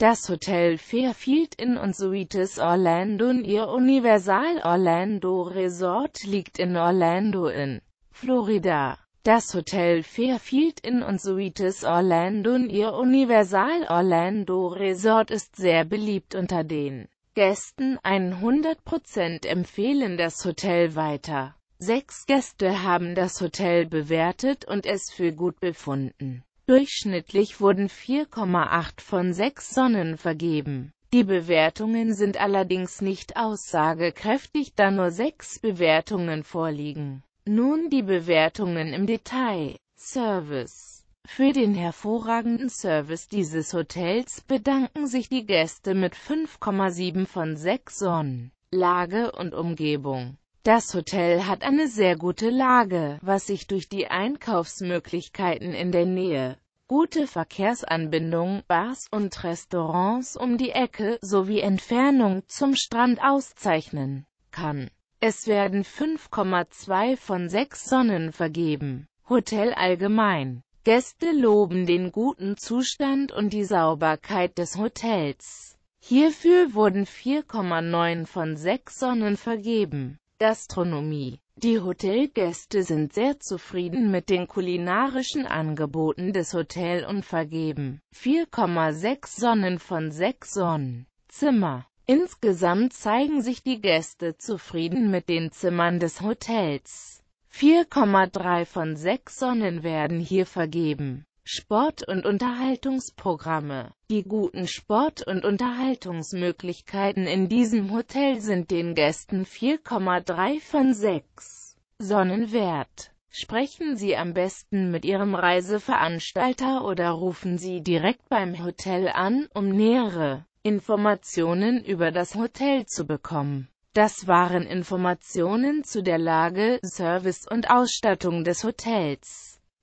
Das Hotel Fairfield Inn und Suites Orlando und ihr Universal Orlando Resort liegt in Orlando in Florida. Das Hotel Fairfield Inn und Suites Orlando und ihr Universal Orlando Resort ist sehr beliebt unter den Gästen. 100% empfehlen das Hotel weiter. Sechs Gäste haben das Hotel bewertet und es für gut befunden. Durchschnittlich wurden 4,8 von 6 Sonnen vergeben. Die Bewertungen sind allerdings nicht aussagekräftig, da nur 6 Bewertungen vorliegen. Nun die Bewertungen im Detail. Service Für den hervorragenden Service dieses Hotels bedanken sich die Gäste mit 5,7 von 6 Sonnen. Lage und Umgebung das Hotel hat eine sehr gute Lage, was sich durch die Einkaufsmöglichkeiten in der Nähe, gute Verkehrsanbindung, Bars und Restaurants um die Ecke sowie Entfernung zum Strand auszeichnen kann. Es werden 5,2 von 6 Sonnen vergeben. Hotel allgemein. Gäste loben den guten Zustand und die Sauberkeit des Hotels. Hierfür wurden 4,9 von 6 Sonnen vergeben. Gastronomie Die Hotelgäste sind sehr zufrieden mit den kulinarischen Angeboten des Hotel und vergeben 4,6 Sonnen von 6 Sonnen. Zimmer Insgesamt zeigen sich die Gäste zufrieden mit den Zimmern des Hotels. 4,3 von 6 Sonnen werden hier vergeben. Sport- und Unterhaltungsprogramme. Die guten Sport- und Unterhaltungsmöglichkeiten in diesem Hotel sind den Gästen 4,3 von 6 Sonnenwert. Sprechen Sie am besten mit Ihrem Reiseveranstalter oder rufen Sie direkt beim Hotel an, um nähere Informationen über das Hotel zu bekommen. Das waren Informationen zu der Lage, Service und Ausstattung des Hotels.